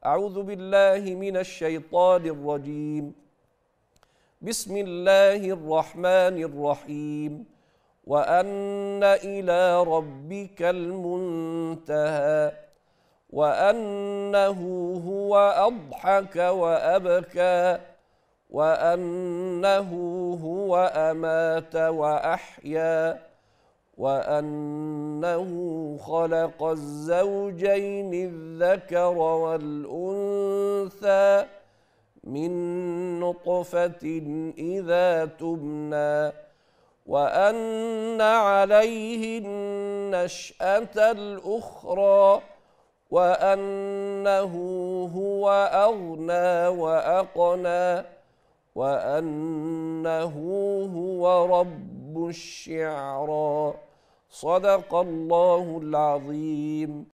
أعوذ بالله من الشيطان الرجيم بسم الله الرحمن الرحيم وأن إلى ربك المنتهى وأنه هو أضحك وأبكى وأنه هو أمات وأحيا وأنه خلق الزوجين الذكر والأنثى من نطفة إذا تبنى وأن عليه النشأة الأخرى وأنه هو أغنى وأقنى وأنه هو رب الشعرى صدق الله العظيم